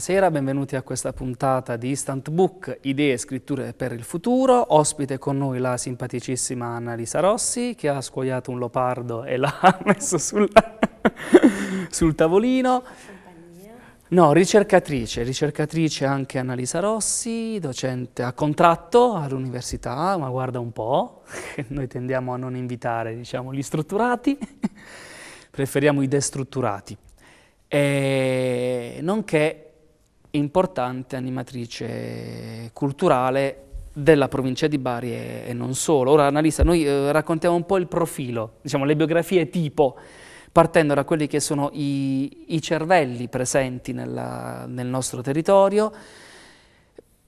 Buonasera, benvenuti a questa puntata di Instant Book, idee e scritture per il futuro. Ospite con noi la simpaticissima Annalisa Rossi che ha scuoiato un lopardo e l'ha messo sul, sul tavolino. No, ricercatrice, ricercatrice anche Annalisa Rossi, docente a contratto all'università, ma guarda un po', noi tendiamo a non invitare diciamo, gli strutturati, preferiamo i destrutturati, e nonché importante animatrice culturale della provincia di Bari e, e non solo. Ora Annalisa, noi eh, raccontiamo un po' il profilo, diciamo le biografie tipo, partendo da quelli che sono i, i cervelli presenti nella, nel nostro territorio,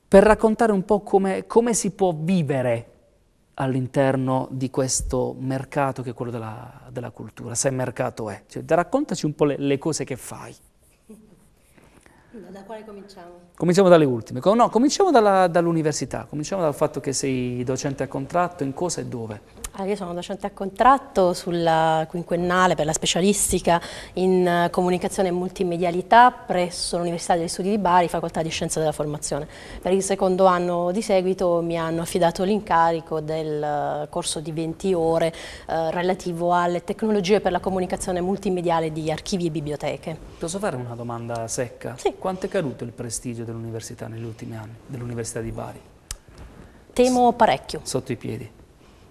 per raccontare un po' come, come si può vivere all'interno di questo mercato che è quello della, della cultura, se mercato è. Cioè, raccontaci un po' le, le cose che fai. Da quale cominciamo? Cominciamo dalle ultime. No, cominciamo dall'università, cominciamo dal fatto che sei docente a contratto, in cosa e dove. Ah, io sono docente a contratto sulla quinquennale per la specialistica in eh, comunicazione e multimedialità presso l'Università degli Studi di Bari, facoltà di Scienze della Formazione. Per il secondo anno di seguito mi hanno affidato l'incarico del eh, corso di 20 ore eh, relativo alle tecnologie per la comunicazione multimediale di archivi e biblioteche. Posso fare una domanda secca? Sì. Quanto è caduto il prestigio dell'università negli ultimi anni, dell'Università di Bari? Temo parecchio. Sotto i piedi?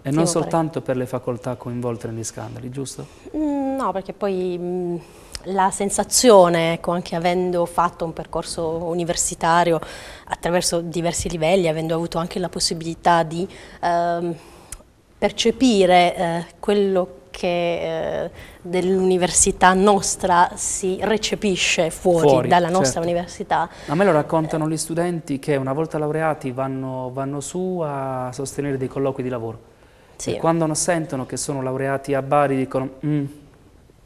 E non soltanto per le facoltà coinvolte negli scandali, giusto? Mm, no, perché poi mh, mm, la sensazione, ecco, anche avendo fatto un percorso universitario attraverso diversi livelli, avendo avuto anche la possibilità di eh, percepire eh, quello che eh, dell'università nostra si recepisce fuori, fuori dalla nostra certo. università. A me lo raccontano gli studenti che una volta laureati vanno, vanno su a sostenere dei colloqui di lavoro sì. E quando non sentono che sono laureati a Bari dicono mm",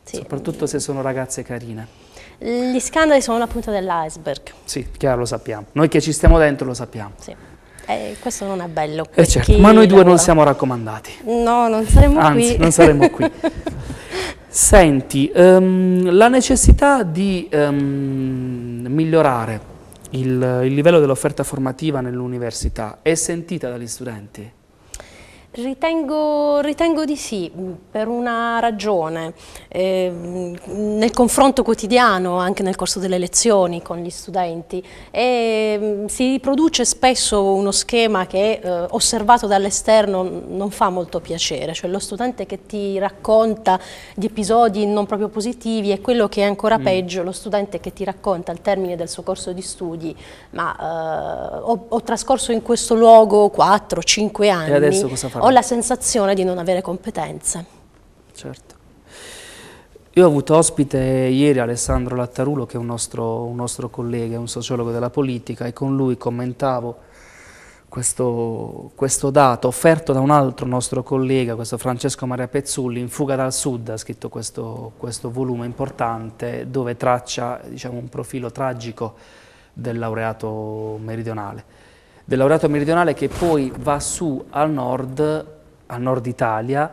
sì. soprattutto se sono ragazze carine. Gli scandali sono la punta dell'iceberg. Sì, chiaro, lo sappiamo. Noi che ci stiamo dentro lo sappiamo. Sì. Eh, questo non è bello. Eh certo, ma noi due lavora. non siamo raccomandati. No, non saremmo Anzi, qui. non saremmo qui. Senti, um, la necessità di um, migliorare il, il livello dell'offerta formativa nell'università è sentita dagli studenti? Ritengo, ritengo, di sì, per una ragione. Eh, nel confronto quotidiano, anche nel corso delle lezioni con gli studenti, eh, si riproduce spesso uno schema che eh, osservato dall'esterno non fa molto piacere, cioè lo studente che ti racconta di episodi non proprio positivi e quello che è ancora mm. peggio, lo studente che ti racconta al termine del suo corso di studi, ma eh, ho, ho, trascorso in questo luogo 4-5 anni. E adesso cosa farò? ho la sensazione di non avere competenze. Certo. Io ho avuto ospite ieri Alessandro Lattarulo, che è un nostro, un nostro collega, un sociologo della politica, e con lui commentavo questo, questo, dato offerto da un altro nostro collega, questo Francesco Maria Pezzulli, in Fuga dal Sud, ha scritto questo, questo volume importante dove traccia diciamo, un profilo tragico del laureato meridionale del Laureato Meridionale che poi va su al nord, al nord Italia,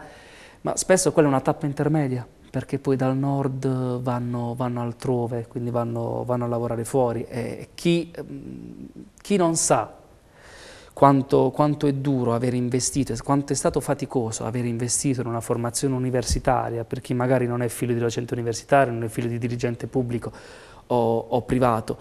ma spesso quella è una tappa intermedia perché poi dal nord vanno, vanno altrove, quindi vanno, vanno, a lavorare fuori. E chi, ehm, chi non sa quanto, quanto, è duro aver investito, quanto è stato faticoso aver investito in una formazione universitaria, per chi magari non è figlio di docente universitario, non è figlio di dirigente pubblico o, o privato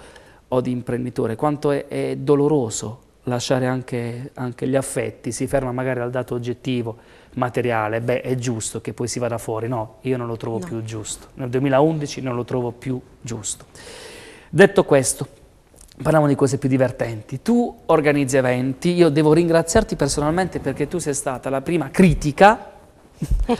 o di imprenditore, quanto è, è doloroso lasciare anche, anche, gli affetti, si ferma magari al dato oggettivo, materiale, beh è giusto che poi si vada fuori, no, io non lo trovo no. più giusto, nel 2011 non lo trovo più giusto. Detto questo, parliamo di cose più divertenti, tu organizzi eventi, io devo ringraziarti personalmente perché tu sei stata la prima critica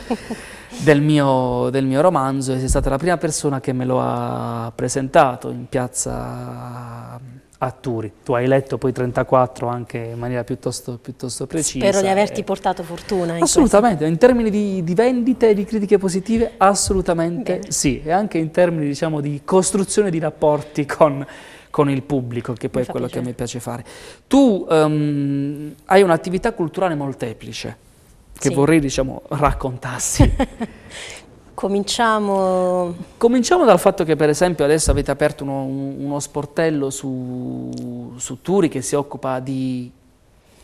del, mio, del, mio, romanzo e sei stata la prima persona che me lo ha presentato in piazza a Tu hai letto poi 34 anche in maniera piuttosto, piuttosto precisa. Spero di averti portato fortuna. In assolutamente, questo. in termini di, di, vendite e di critiche positive, assolutamente Bene. sì. E anche in termini diciamo, di costruzione di rapporti con, con il pubblico, che poi mi è quello piacere. che a me piace fare. Tu um, hai un'attività culturale molteplice, che sì. vorrei diciamo, raccontassi. Cominciamo... Cominciamo dal fatto che per esempio adesso avete aperto uno, uno sportello su, su Turi che si occupa di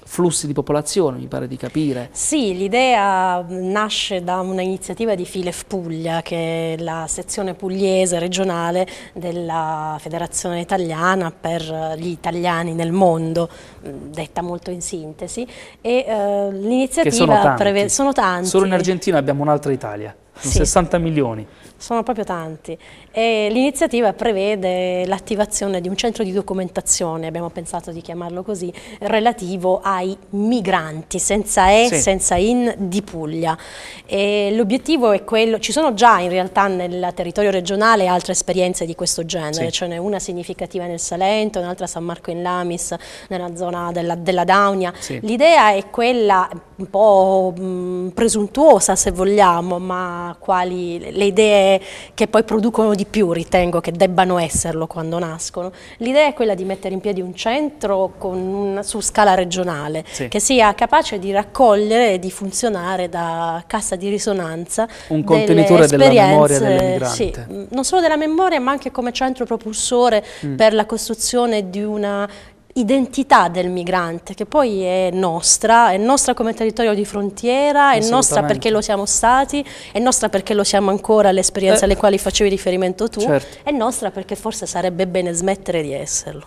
flussi di popolazione, mi pare di capire. Sì, l'idea nasce da un'iniziativa di Filef Puglia, che è la sezione pugliese regionale della Federazione Italiana per gli italiani nel mondo, detta molto in sintesi, e uh, l'iniziativa... Sono tanti. sono tanti. Solo in Argentina abbiamo un'altra Italia sì. 60 milioni sono proprio tanti e l'iniziativa prevede l'attivazione di un centro di documentazione, abbiamo pensato di chiamarlo così, relativo ai migranti senza E, sì. senza IN di Puglia. L'obiettivo è quello, ci sono già in realtà nel territorio regionale altre esperienze di questo genere, sì. ce n'è una significativa nel Salento, un'altra a San Marco in Lamis, nella zona della, della Daunia. Sì. L'idea è quella un po' presuntuosa se vogliamo, ma quali le idee che poi producono di più, ritengo che debbano esserlo quando nascono. L'idea è quella di mettere in piedi un centro con, su scala regionale, sì. che sia capace di raccogliere e di funzionare da cassa di risonanza. Un contenitore della memoria dell'emigrante. Sì, non solo della memoria ma anche come centro propulsore mm. per la costruzione di una identità del migrante, che poi è nostra, è nostra come territorio di frontiera, è nostra perché lo siamo stati, è nostra perché lo siamo ancora, le esperienze eh. alle quali facevi riferimento tu, certo. è nostra perché forse sarebbe bene smettere di esserlo.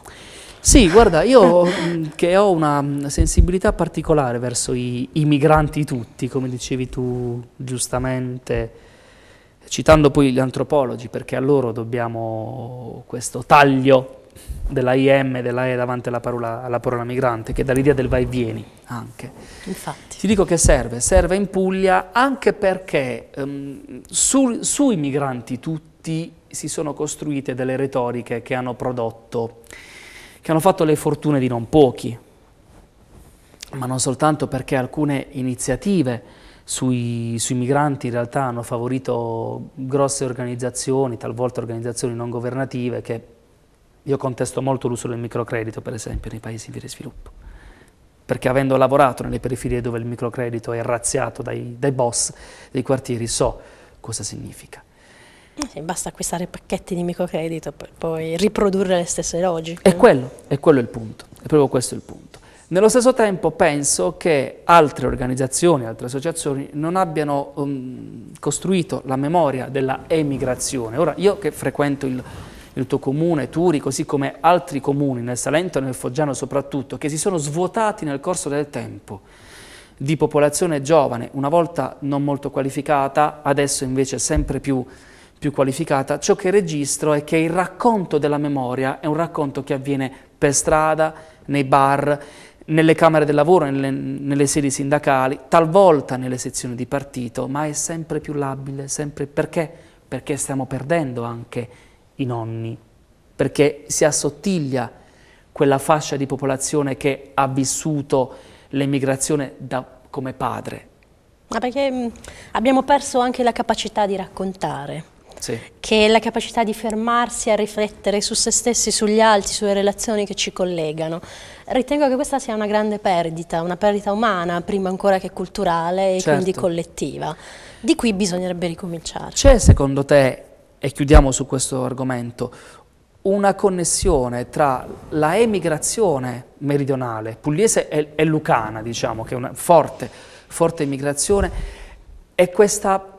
Sì, guarda, io mm, che ho una mm, sensibilità particolare verso i, i, migranti tutti, come dicevi tu giustamente, citando poi gli antropologi, perché a loro dobbiamo questo taglio della IM, della E davanti alla parola, alla parola migrante, che dà l'idea del vai e vieni anche. Infatti. Ti dico che serve, serve in Puglia anche perché um, su, sui migranti tutti si sono costruite delle retoriche che hanno prodotto, che hanno fatto le fortune di non pochi, ma non soltanto perché alcune iniziative sui, sui, migranti in realtà hanno favorito grosse organizzazioni, talvolta organizzazioni non governative che io contesto molto l'uso del microcredito, per esempio, nei paesi in via di sviluppo, perché avendo lavorato nelle periferie dove il microcredito è razziato dai, dai boss dei quartieri, so cosa significa. Eh, basta acquistare pacchetti di microcredito per poi riprodurre le stesse logiche. È quello, è quello il punto, è proprio questo il punto. Nello stesso tempo penso che altre organizzazioni, altre associazioni non abbiano um, costruito la memoria della emigrazione. Ora, io che frequento il il tuo comune, Turi, così come altri comuni nel Salento e nel Foggiano soprattutto, che si sono svuotati nel corso del tempo di popolazione giovane, una volta non molto qualificata, adesso invece sempre più, più qualificata, ciò che registro è che il racconto della memoria è un racconto che avviene per strada, nei bar, nelle camere del lavoro, nelle, nelle, sedi sindacali, talvolta nelle sezioni di partito, ma è sempre più labile, sempre perché? Perché stiamo perdendo anche i nonni, perché si assottiglia quella fascia di popolazione che ha vissuto l'emigrazione come padre. Ma perché mm, abbiamo perso anche la capacità di raccontare. Sì. che è la capacità di fermarsi a riflettere su se stessi, sugli altri, sulle relazioni che ci collegano. Ritengo che questa sia una grande perdita, una perdita umana prima ancora che culturale e certo. quindi collettiva. Di qui bisognerebbe ricominciare. C'è secondo te e chiudiamo su questo argomento, una connessione tra la emigrazione meridionale, pugliese e, e lucana, diciamo, che è una forte, forte emigrazione, e questa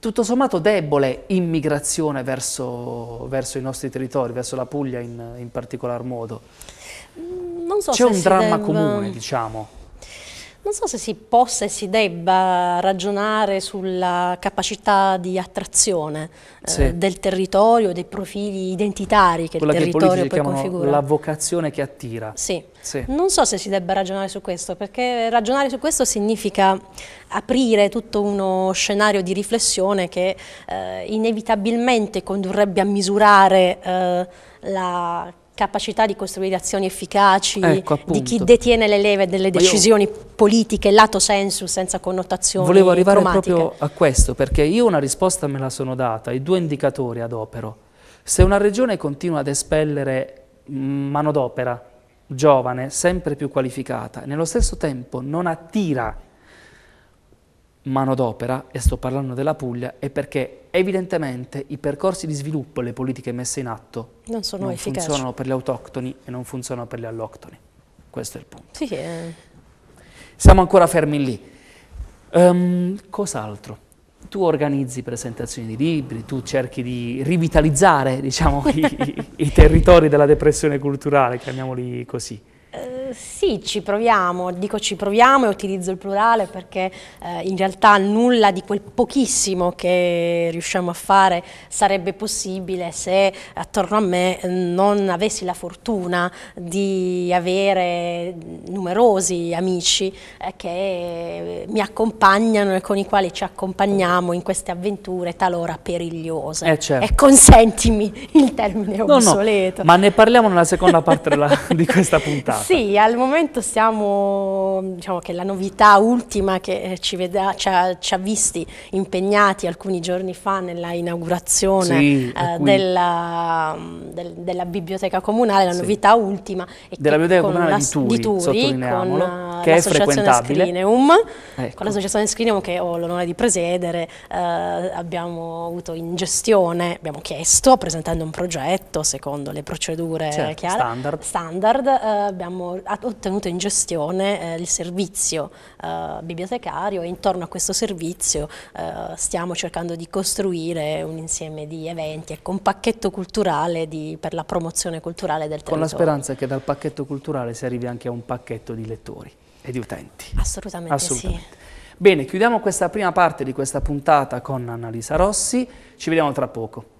tutto sommato debole immigrazione verso, verso, i nostri territori, verso la Puglia in, in particolar modo. So C'è un dramma debba... comune, diciamo. Non so se si possa e si debba ragionare sulla capacità di attrazione eh, sì. eh, del territorio, dei profili identitari che Quella il territorio che poi configura. La vocazione che attira. Sì. sì. Non so se si debba ragionare su questo, perché ragionare su questo significa aprire tutto uno scenario di riflessione che eh, inevitabilmente condurrebbe a misurare eh, la capacità di costruire azioni efficaci, ecco, di chi detiene le leve delle decisioni io... politiche, lato sensu, senza connotazioni Volevo arrivare cromatiche. proprio a questo, perché io una risposta me la sono data, i due indicatori ad opero Se una regione continua ad espellere mm, manodopera giovane, sempre più qualificata, e nello stesso tempo non attira manodopera, e sto parlando della Puglia, è perché evidentemente i percorsi di sviluppo e le politiche messe in atto non, sono non funzionano per gli autoctoni e non funzionano per gli alloctoni. Questo è il punto. Sì, eh. Siamo ancora fermi lì. Um, cos'altro? Tu organizzi presentazioni di libri, tu cerchi di rivitalizzare diciamo, i, i, territori della depressione culturale, chiamiamoli così. Eh sì, ci proviamo, dico ci proviamo e utilizzo il plurale perché eh, in realtà nulla di quel pochissimo che riusciamo a fare sarebbe possibile se attorno a me non avessi la fortuna di avere numerosi amici eh, che mi accompagnano e con i quali ci accompagniamo in queste avventure talora perigliose. Eh, certo. E consentimi il termine no, obsoleto. No, ma ne parliamo nella seconda parte della, di questa puntata. Sì, al momento siamo, diciamo che la novità ultima che eh, ci, veda, ci, ha, ci ha, visti impegnati alcuni giorni fa nella inaugurazione sì, eh, della, mm, del, della, biblioteca comunale, la sì. novità ultima è della biblioteca comunale la, di Turi, di Turi con che è frequentabile. ecco. Con l'associazione Scrineum che ho l'onore di presiedere eh, abbiamo avuto in gestione, abbiamo chiesto presentando un progetto secondo le procedure certo, chiare, standard, standard eh, abbiamo ottenuto in gestione eh, il servizio eh, bibliotecario e intorno a questo servizio eh, stiamo cercando di costruire un insieme di eventi, ecco, un pacchetto culturale di, per la promozione culturale del territorio. Con la speranza che dal pacchetto culturale si arrivi anche a un pacchetto di lettori e di utenti. Assolutamente, Assolutamente. sì. Bene, chiudiamo questa prima parte di questa puntata con Annalisa Rossi, ci vediamo tra poco.